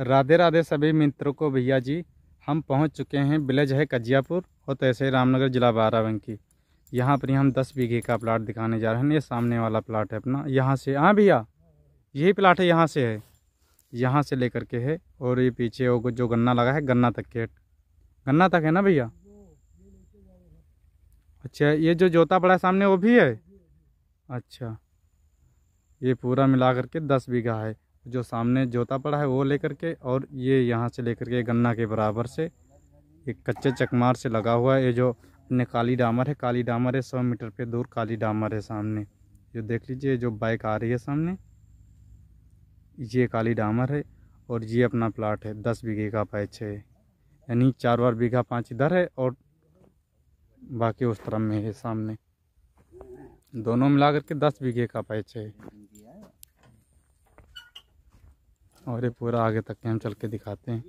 राधे राधे सभी मित्रों को भैया जी हम पहुंच चुके हैं विलेज है कजियापुर और तैसे तो रामनगर जिला बाराबंकी यहाँ पर हम दस बीघे का प्लाट दिखाने जा रहे हैं ये सामने वाला प्लाट है अपना यहाँ से हाँ भैया यही प्लाट है यहाँ से है यहाँ से लेकर के है और ये पीछे वो जो गन्ना लगा है गन्ना तक के गन्ना तक है ना भैया अच्छा ये जो जोता पड़ा है सामने वो भी है अच्छा ये पूरा मिला करके दस बीघा है जो सामने जोता पड़ा है वो लेकर के और ये यहाँ से लेकर के गन्ना के बराबर से एक कच्चे चकमार से लगा हुआ है ये जो अपने काली डामर है काली डामर है सौ मीटर पे दूर काली डामर है सामने जो देख लीजिए जो बाइक आ रही है सामने ये काली डामर है और ये अपना प्लाट है दस बीघे का पैच है यानी चार बार बीघा पाँच इधर है और बाकी उस तरफ में है सामने दोनों मिला करके दस बीघे का पैच है और ये पूरा आगे तक के हम चल के दिखाते हैं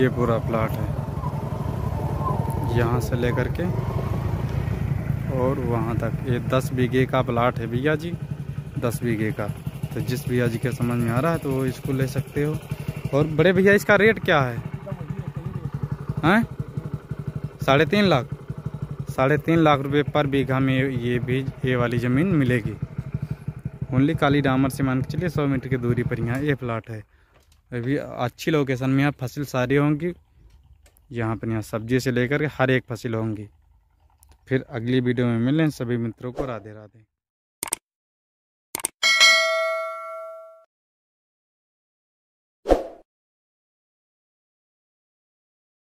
ये पूरा प्लाट है यहाँ से लेकर के और वहाँ तक ये दस बीघे का प्लाट है भैया जी दस बीघे का तो जिस भैया जी के समझ में आ रहा है तो वो इसको ले सकते हो और बड़े भैया इसका रेट क्या है हैं साढ़े तीन लाख साढ़े तीन लाख रुपए पर बीघा में ये भी ये वाली ज़मीन मिलेगी ओनली काली डामर से मान के चलिए सौ मीटर की दूरी पर यहाँ ये प्लाट है अभी अच्छी लोकेशन में यहाँ फसल सारी होंगी यहाँ पर यहाँ सब्जी से लेकर के हर एक फसल होंगी फिर अगली वीडियो में मिलें सभी मित्रों को राधे राधे